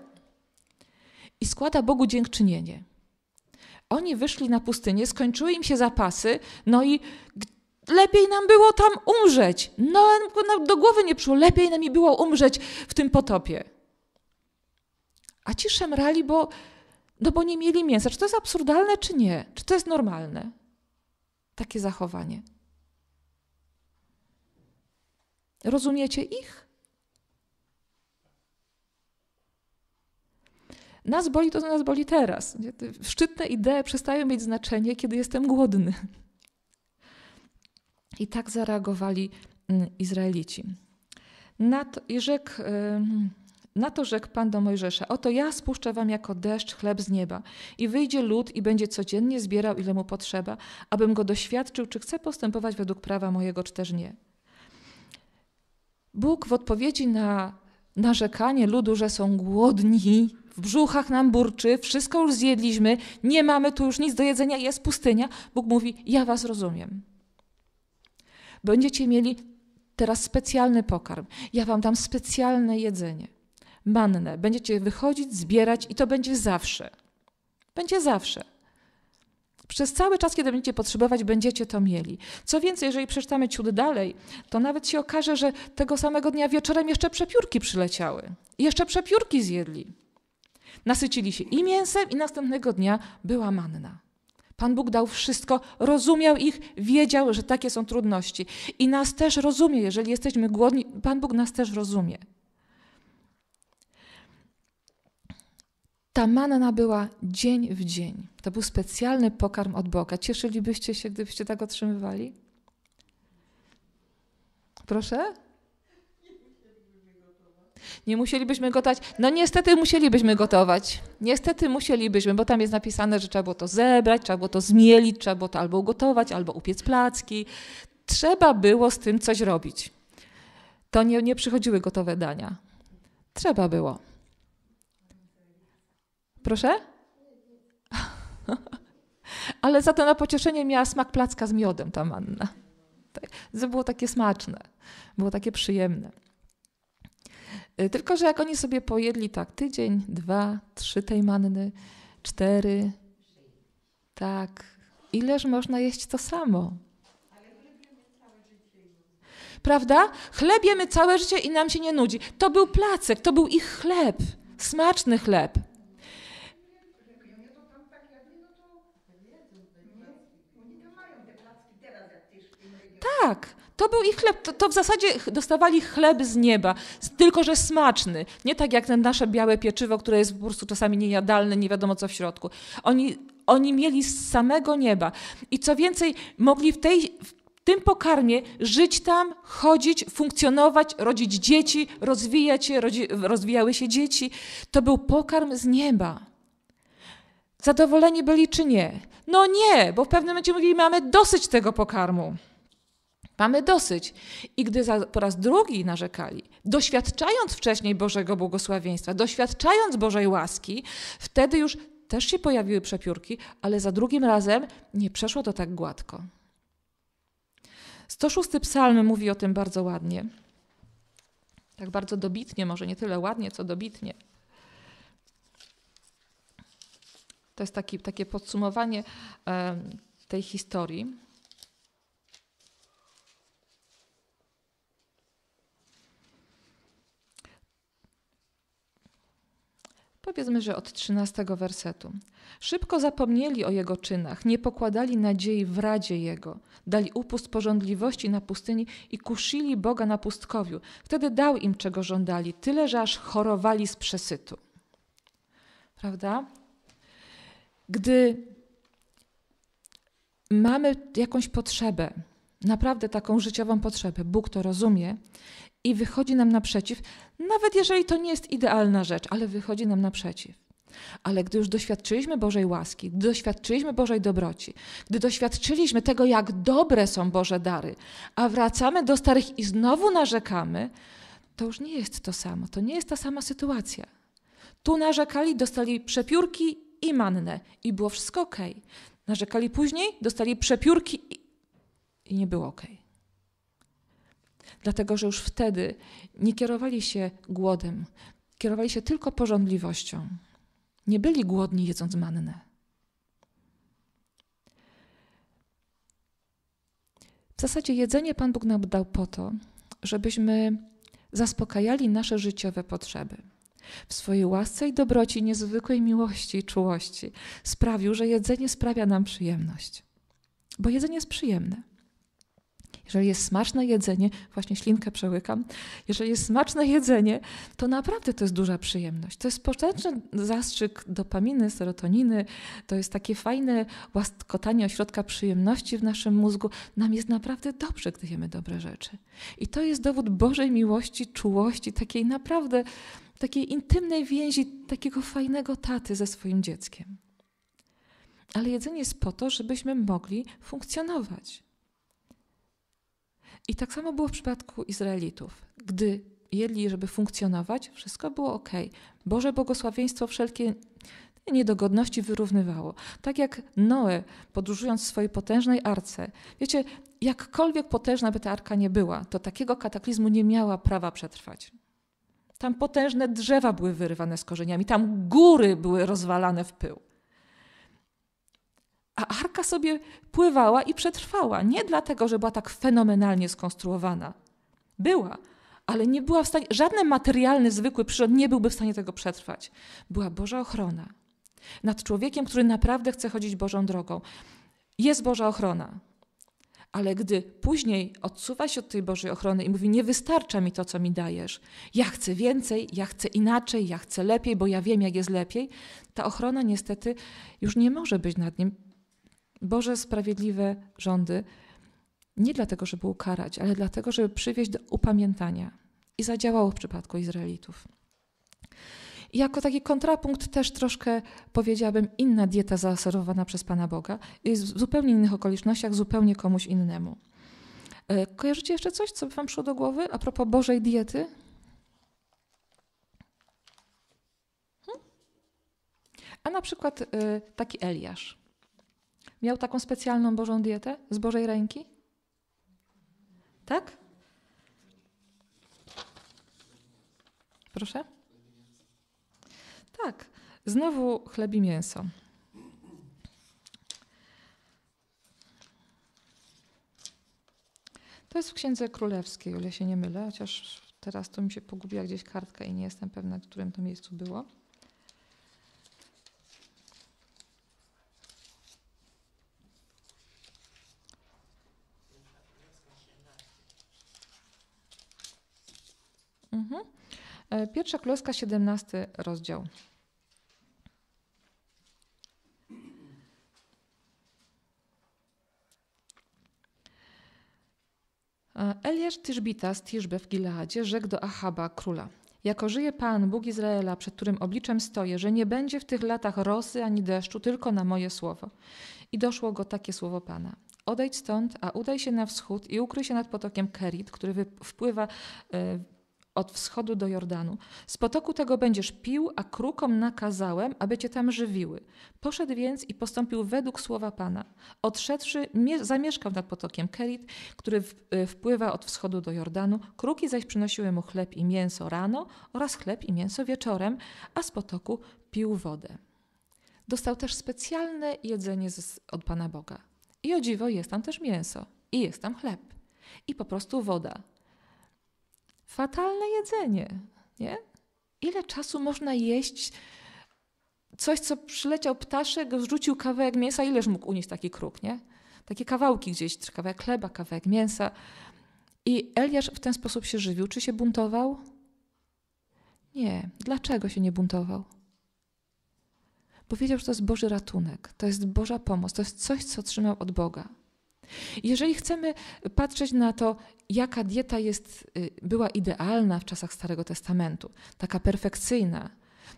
I składa Bogu dziękczynienie. Oni wyszli na pustynię, skończyły im się zapasy, no i lepiej nam było tam umrzeć. No, no, do głowy nie przyszło, lepiej nam było umrzeć w tym potopie. A ci szemrali, bo, no bo nie mieli mięsa. Czy to jest absurdalne, czy nie? Czy to jest normalne? Takie zachowanie. Rozumiecie ich? Nas boli to, nas boli teraz. Szczytne idee przestają mieć znaczenie, kiedy jestem głodny. I tak zareagowali mm, Izraelici. Na to, i rzekł, na to rzekł Pan do Mojżesza: Oto ja spuszczę wam jako deszcz chleb z nieba, i wyjdzie lud i będzie codziennie zbierał, ile mu potrzeba, abym go doświadczył, czy chce postępować według prawa mojego, czy też nie. Bóg w odpowiedzi na narzekanie ludu, że są głodni, w brzuchach nam burczy, wszystko już zjedliśmy, nie mamy tu już nic do jedzenia, jest pustynia. Bóg mówi: Ja was rozumiem. Będziecie mieli teraz specjalny pokarm. Ja wam dam specjalne jedzenie. Mannę. Będziecie wychodzić, zbierać i to będzie zawsze. Będzie zawsze. Przez cały czas, kiedy będziecie potrzebować, będziecie to mieli. Co więcej, jeżeli przeczytamy ciut dalej, to nawet się okaże, że tego samego dnia wieczorem jeszcze przepiórki przyleciały. Jeszcze przepiórki zjedli. Nasycili się i mięsem, i następnego dnia była manna. Pan Bóg dał wszystko, rozumiał ich, wiedział, że takie są trudności. I nas też rozumie, jeżeli jesteśmy głodni, Pan Bóg nas też rozumie. Ta manna była dzień w dzień. To był specjalny pokarm od Boga. Cieszylibyście się, gdybyście tak otrzymywali? Proszę? Nie musielibyśmy gotować. No niestety musielibyśmy gotować. Niestety musielibyśmy, bo tam jest napisane, że trzeba było to zebrać, trzeba było to zmielić, trzeba było to albo ugotować, albo upiec placki. Trzeba było z tym coś robić. To nie, nie przychodziły gotowe dania. Trzeba było. Proszę? Ale za to na pocieszenie miała smak placka z miodem ta manna. Tak, to było takie smaczne, było takie przyjemne. Y, tylko, że jak oni sobie pojedli tak tydzień, dwa, trzy tej manny, cztery, tak, ileż można jeść to samo? Prawda? Chlebiemy całe życie i nam się nie nudzi. To był placek, to był ich chleb, smaczny chleb. Tak, to był ich chleb, to, to, w zasadzie dostawali chleb z nieba, tylko że smaczny. Nie tak jak ten nasze białe pieczywo, które jest po prostu czasami niejadalne, nie wiadomo co w środku. Oni, oni mieli z samego nieba. I co więcej, mogli w tej, w tym pokarmie żyć tam, chodzić, funkcjonować, rodzić dzieci, rozwijać się, rodzi, rozwijały się dzieci. To był pokarm z nieba. Zadowoleni byli czy nie? No nie, bo w pewnym momencie mówili, mamy dosyć tego pokarmu. Mamy dosyć. I gdy za, po raz drugi narzekali, doświadczając wcześniej Bożego błogosławieństwa, doświadczając Bożej łaski, wtedy już też się pojawiły przepiórki, ale za drugim razem nie przeszło to tak gładko. 106 psalm mówi o tym bardzo ładnie. Tak bardzo dobitnie, może nie tyle ładnie, co dobitnie. To jest taki, takie podsumowanie e, tej historii. Powiedzmy, że od 13 wersetu. Szybko zapomnieli o jego czynach, nie pokładali nadziei w radzie jego, dali upust porządliwości na pustyni i kusili Boga na pustkowiu. Wtedy dał im, czego żądali, tyle, że aż chorowali z przesytu. Prawda? Gdy mamy jakąś potrzebę, naprawdę taką życiową potrzebę, Bóg to rozumie i wychodzi nam naprzeciw, nawet jeżeli to nie jest idealna rzecz, ale wychodzi nam naprzeciw. Ale gdy już doświadczyliśmy Bożej łaski, gdy doświadczyliśmy Bożej dobroci, gdy doświadczyliśmy tego, jak dobre są Boże dary, a wracamy do starych i znowu narzekamy, to już nie jest to samo, to nie jest ta sama sytuacja. Tu narzekali, dostali przepiórki i mannę i było wszystko ok. Narzekali później, dostali przepiórki i, i nie było okej. Okay dlatego że już wtedy nie kierowali się głodem, kierowali się tylko porządliwością. Nie byli głodni jedząc mannę. W zasadzie jedzenie Pan Bóg nam dał po to, żebyśmy zaspokajali nasze życiowe potrzeby. W swojej łasce i dobroci, niezwykłej miłości i czułości sprawił, że jedzenie sprawia nam przyjemność. Bo jedzenie jest przyjemne. Jeżeli jest smaczne jedzenie, właśnie ślinkę przełykam, jeżeli jest smaczne jedzenie, to naprawdę to jest duża przyjemność. To jest potężny zastrzyk dopaminy, serotoniny, to jest takie fajne łaskotanie ośrodka przyjemności w naszym mózgu. Nam jest naprawdę dobrze, gdy jemy dobre rzeczy. I to jest dowód Bożej miłości, czułości, takiej naprawdę takiej intymnej więzi, takiego fajnego taty ze swoim dzieckiem. Ale jedzenie jest po to, żebyśmy mogli funkcjonować. I tak samo było w przypadku Izraelitów. Gdy jedli, żeby funkcjonować, wszystko było ok. Boże błogosławieństwo wszelkie niedogodności wyrównywało. Tak jak Noe, podróżując w swojej potężnej arce. Wiecie, jakkolwiek potężna by ta arka nie była, to takiego kataklizmu nie miała prawa przetrwać. Tam potężne drzewa były wyrywane z korzeniami, tam góry były rozwalane w pył a arka sobie pływała i przetrwała. Nie dlatego, że była tak fenomenalnie skonstruowana. Była, ale nie była w stanie, żaden materialny, zwykły przyrząd nie byłby w stanie tego przetrwać. Była Boża ochrona nad człowiekiem, który naprawdę chce chodzić Bożą drogą. Jest Boża ochrona. Ale gdy później odsuwa się od tej Bożej ochrony i mówi: Nie wystarcza mi to, co mi dajesz, ja chcę więcej, ja chcę inaczej, ja chcę lepiej, bo ja wiem, jak jest lepiej, ta ochrona niestety już nie może być nad nim Boże sprawiedliwe rządy, nie dlatego, żeby ukarać, ale dlatego, żeby przywieźć do upamiętania. I zadziałało w przypadku Izraelitów. I jako taki kontrapunkt też troszkę powiedziałabym inna dieta zaserwowana przez Pana Boga jest w zupełnie innych okolicznościach, zupełnie komuś innemu. E, kojarzycie jeszcze coś, co by Wam szło do głowy a propos Bożej diety? Hmm? A na przykład e, taki Eliasz. Miał taką specjalną Bożą dietę z Bożej ręki? Tak? Proszę? Tak. Znowu chleb i mięso. To jest w Księdze Królewskiej, o ile się nie mylę, chociaż teraz to mi się pogubiła gdzieś kartka i nie jestem pewna, w którym to miejscu było. E, pierwsza Królewska, 17 rozdział. E, Eliasz Tyżbita z Tiżbe w Gileadzie rzekł do Ahaba, króla – jako żyje Pan, Bóg Izraela, przed którym obliczem stoję, że nie będzie w tych latach rosy ani deszczu, tylko na moje słowo. I doszło go takie słowo Pana. Odejdź stąd, a udaj się na wschód i ukryj się nad potokiem Kerit, który wpływa, e, od wschodu do Jordanu. Z potoku tego będziesz pił, a krukom nakazałem, aby cię tam żywiły. Poszedł więc i postąpił według słowa Pana. Odszedłszy, zamieszkał nad potokiem Kerit, który y, wpływa od wschodu do Jordanu. Kruki zaś przynosiły mu chleb i mięso rano oraz chleb i mięso wieczorem, a z potoku pił wodę. Dostał też specjalne jedzenie od Pana Boga. I o dziwo jest tam też mięso, i jest tam chleb, i po prostu woda. Fatalne jedzenie, nie? Ile czasu można jeść coś, co przyleciał ptaszek, wrzucił kawałek mięsa, ileż mógł unieść taki kruk, nie? Takie kawałki gdzieś, kawałek chleba, kawałek mięsa. I Eliasz w ten sposób się żywił. Czy się buntował? Nie. Dlaczego się nie buntował? Bo wiedział, że to jest Boży ratunek, to jest Boża pomoc, to jest coś, co otrzymał od Boga. Jeżeli chcemy patrzeć na to, jaka dieta jest, y, była idealna w czasach Starego Testamentu, taka perfekcyjna,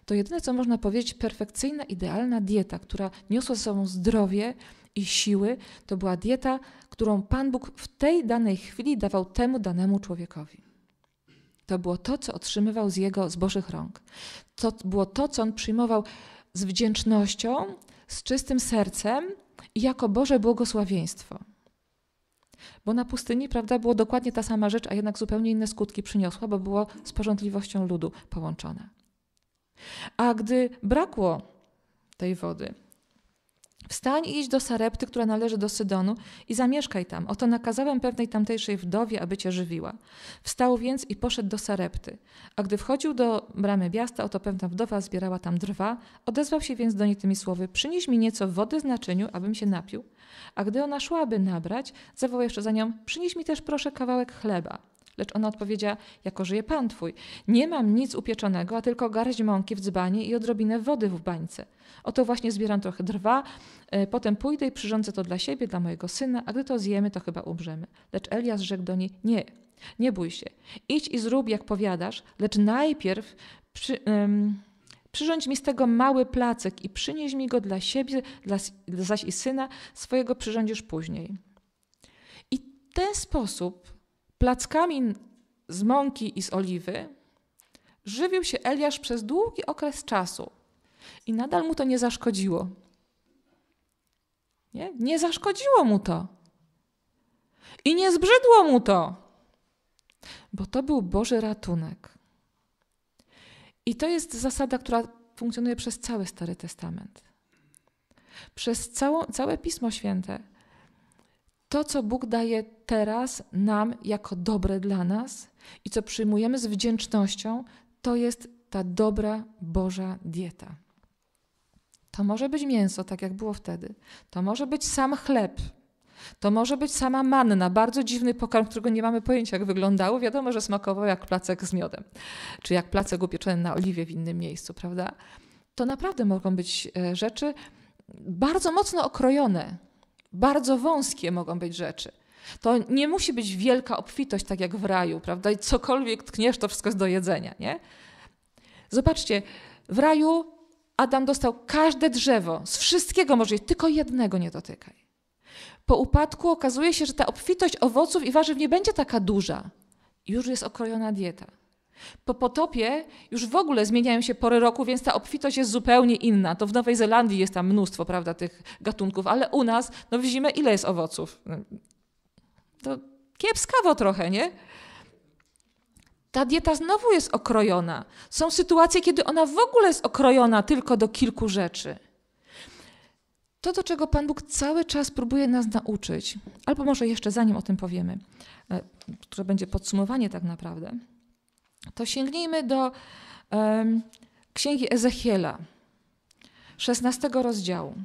to jedyne, co można powiedzieć, perfekcyjna, idealna dieta, która niosła ze sobą zdrowie i siły, to była dieta, którą Pan Bóg w tej danej chwili dawał temu danemu człowiekowi. To było to, co otrzymywał z jego, z Bożych rąk. To było to, co on przyjmował z wdzięcznością, z czystym sercem i jako Boże błogosławieństwo. Bo na pustyni, prawda, było dokładnie ta sama rzecz, a jednak zupełnie inne skutki przyniosła, bo było z porządliwością ludu połączone. A gdy brakło tej wody, Wstań i idź do Sarepty, która należy do Sydonu, i zamieszkaj tam. Oto nakazałem pewnej tamtejszej wdowie, aby cię żywiła. Wstał więc i poszedł do Sarepty. A gdy wchodził do bramy miasta, oto pewna wdowa zbierała tam drwa. Odezwał się więc do niej tymi słowy: Przynieś mi nieco wody z naczyniu, abym się napił. A gdy ona szła, aby nabrać, zawołał jeszcze za nią: Przynieś mi też proszę kawałek chleba. Lecz ona odpowiedziała, jako żyje Pan Twój. Nie mam nic upieczonego, a tylko garść mąki w dzbanie i odrobinę wody w bańce. Oto właśnie zbieram trochę drwa, e, potem pójdę i przyrządzę to dla siebie, dla mojego syna, a gdy to zjemy, to chyba umrzemy. Lecz Elias rzekł do niej, nie, nie bój się, idź i zrób jak powiadasz, lecz najpierw przy, przyrządź mi z tego mały placek i przynieś mi go dla siebie, dla, zaś i syna, swojego przyrządzisz później. I w ten sposób plackami z mąki i z oliwy żywił się Eliasz przez długi okres czasu i nadal mu to nie zaszkodziło. Nie, nie zaszkodziło mu to. I nie zbrzydło mu to, bo to był Boży ratunek. I to jest zasada, która funkcjonuje przez cały Stary Testament. Przez całą, całe Pismo Święte to, co Bóg daje teraz nam jako dobre dla nas i co przyjmujemy z wdzięcznością, to jest ta dobra Boża dieta. To może być mięso, tak jak było wtedy. To może być sam chleb. To może być sama manna, bardzo dziwny pokarm, którego nie mamy pojęcia, jak wyglądało. Wiadomo, że smakował jak placek z miodem, czy jak placek upieczony na oliwie w innym miejscu, prawda? To naprawdę mogą być e, rzeczy bardzo mocno okrojone, bardzo wąskie mogą być rzeczy. To nie musi być wielka obfitość, tak jak w raju, prawda? I cokolwiek tkniesz, to wszystko jest do jedzenia, nie? Zobaczcie, w raju Adam dostał każde drzewo, z wszystkiego może tylko jednego nie dotykaj. Po upadku okazuje się, że ta obfitość owoców i warzyw nie będzie taka duża. Już jest okrojona dieta. Po potopie już w ogóle zmieniają się pory roku, więc ta obfitość jest zupełnie inna. To w Nowej Zelandii jest tam mnóstwo prawda, tych gatunków, ale u nas no w zimę ile jest owoców? To kiepskawo trochę, nie? Ta dieta znowu jest okrojona. Są sytuacje, kiedy ona w ogóle jest okrojona tylko do kilku rzeczy. To, do czego Pan Bóg cały czas próbuje nas nauczyć, albo może jeszcze zanim o tym powiemy, które będzie podsumowanie tak naprawdę – to sięgnijmy do um, księgi Ezechiela, 16 rozdziału.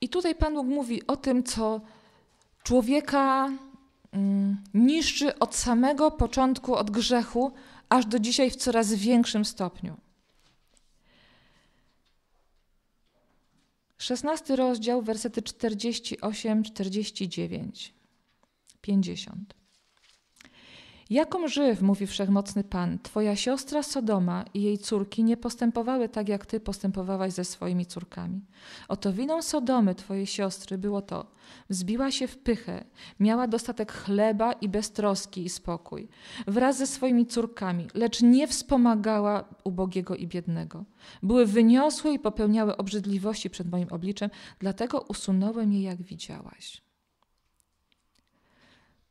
I tutaj Pan Bóg mówi o tym, co człowieka mm, niszczy od samego początku, od grzechu, aż do dzisiaj w coraz większym stopniu. 16 rozdział, wersety 48, 49, 50. Jakom żyw, mówi wszechmocny Pan, twoja siostra Sodoma i jej córki nie postępowały tak, jak ty postępowałaś ze swoimi córkami. Oto winą Sodomy, twojej siostry, było to. Wzbiła się w pychę, miała dostatek chleba i beztroski i spokój, wraz ze swoimi córkami, lecz nie wspomagała ubogiego i biednego. Były wyniosłe i popełniały obrzydliwości przed moim obliczem, dlatego usunąłem je, jak widziałaś.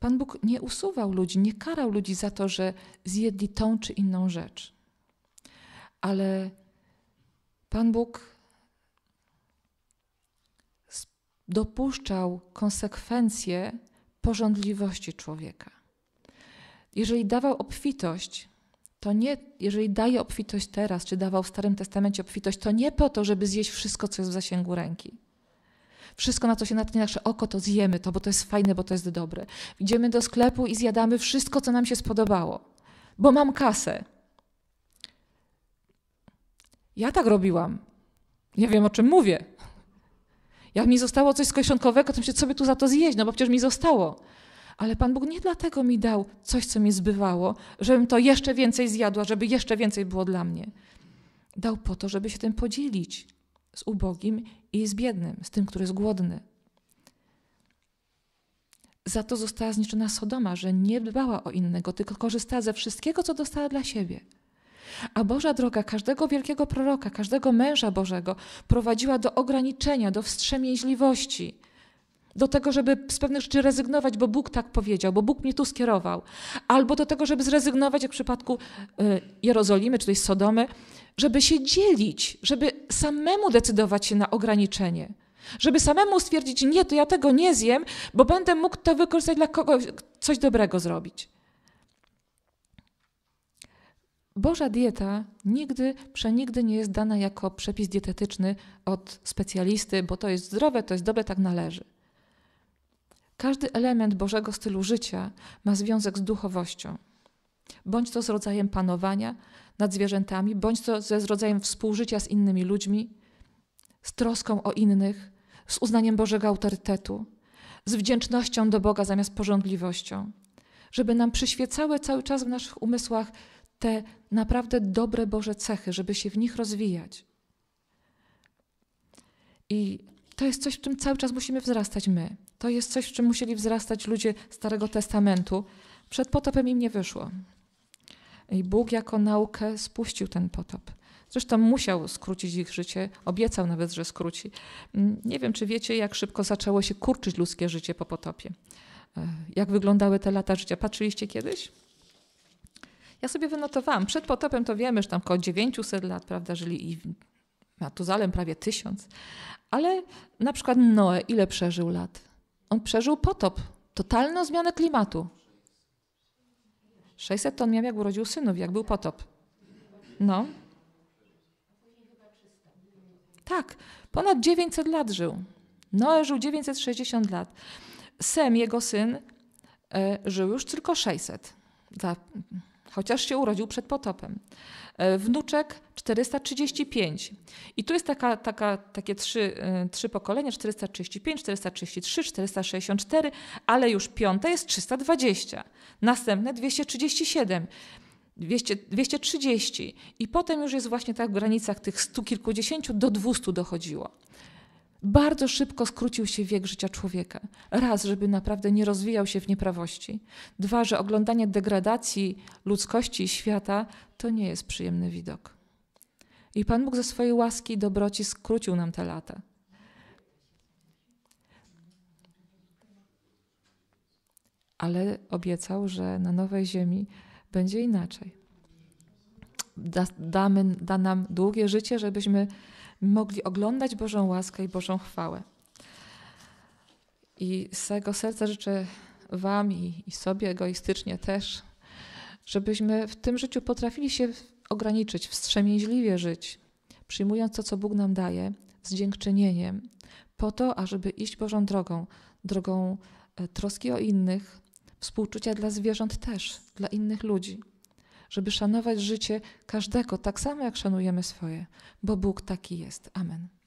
Pan Bóg nie usuwał ludzi, nie karał ludzi za to, że zjedli tą czy inną rzecz. Ale Pan Bóg dopuszczał konsekwencje porządliwości człowieka. Jeżeli dawał obfitość, to nie, jeżeli daje obfitość teraz, czy dawał w Starym Testamencie obfitość, to nie po to, żeby zjeść wszystko, co jest w zasięgu ręki wszystko, na co się natknie nasze oko, to zjemy to, bo to jest fajne, bo to jest dobre. Idziemy do sklepu i zjadamy wszystko, co nam się spodobało, bo mam kasę. Ja tak robiłam. Nie wiem, o czym mówię. Jak mi zostało coś z kieszonkowego, to myślę, co by tu za to zjeść, no bo przecież mi zostało. Ale Pan Bóg nie dlatego mi dał coś, co mi zbywało, żebym to jeszcze więcej zjadła, żeby jeszcze więcej było dla mnie. Dał po to, żeby się tym podzielić z ubogim i z biednym, z tym, który jest głodny. Za to została zniszczona Sodoma, że nie dbała o innego, tylko korzystała ze wszystkiego, co dostała dla siebie. A Boża droga każdego wielkiego proroka, każdego męża Bożego prowadziła do ograniczenia, do wstrzemięźliwości, do tego, żeby z pewnych rzeczy rezygnować, bo Bóg tak powiedział, bo Bóg mnie tu skierował, albo do tego, żeby zrezygnować, jak w przypadku y, Jerozolimy czy też Sodomy, żeby się dzielić, żeby samemu decydować się na ograniczenie. Żeby samemu stwierdzić, nie, to ja tego nie zjem, bo będę mógł to wykorzystać dla kogoś, coś dobrego zrobić. Boża dieta nigdy, przenigdy nie jest dana jako przepis dietetyczny od specjalisty, bo to jest zdrowe, to jest dobre, tak należy. Każdy element Bożego stylu życia ma związek z duchowością. Bądź to z rodzajem panowania nad zwierzętami, bądź to z rodzajem współżycia z innymi ludźmi, z troską o innych, z uznaniem Bożego autorytetu, z wdzięcznością do Boga zamiast porządliwością. Żeby nam przyświecały cały czas w naszych umysłach te naprawdę dobre Boże cechy, żeby się w nich rozwijać. I to jest coś, w czym cały czas musimy wzrastać my. To jest coś, w czym musieli wzrastać ludzie Starego Testamentu. Przed potopem im nie wyszło. I Bóg jako naukę spuścił ten potop. Zresztą musiał skrócić ich życie, obiecał nawet, że skróci. Mm, nie wiem, czy wiecie, jak szybko zaczęło się kurczyć ludzkie życie po potopie. E, jak wyglądały te lata życia? Patrzyliście kiedyś? Ja sobie wynotowałam. Przed potopem to wiemy, że tam około 900 lat, prawda, żyli i Matuzalem prawie tysiąc, ale na przykład Noe, ile przeżył lat? On przeżył potop, totalną zmianę klimatu. 600 ton miał, jak urodził synów, jak był potop. No. Tak, ponad 900 lat żył. Noe żył 960 lat. Sem, jego syn, e, żył już tylko 600. Za chociaż się urodził przed potopem. E, wnuczek 435. I tu jest taka, taka, takie trzy, e, trzy pokolenia, 435, 433, 464, ale już piąte jest 320. Następne 237. 200, 230 i potem już jest właśnie tak w granicach tych stu kilkudziesięciu do 200 dochodziło. Bardzo szybko skrócił się wiek życia człowieka. Raz, żeby naprawdę nie rozwijał się w nieprawości. Dwa, że oglądanie degradacji ludzkości i świata to nie jest przyjemny widok. I Pan Bóg ze swojej łaski i dobroci skrócił nam te lata. Ale obiecał, że na nowej ziemi będzie inaczej. Da, damy, da nam długie życie, żebyśmy mogli oglądać Bożą łaskę i Bożą chwałę. I z całego serca życzę Wam i, i sobie egoistycznie też, żebyśmy w tym życiu potrafili się ograniczyć, wstrzemięźliwie żyć, przyjmując to, co Bóg nam daje, z dziękczynieniem, po to, ażeby iść Bożą drogą, drogą e, troski o innych, współczucia dla zwierząt też, dla innych ludzi żeby szanować życie każdego, tak samo jak szanujemy swoje, bo Bóg taki jest. Amen.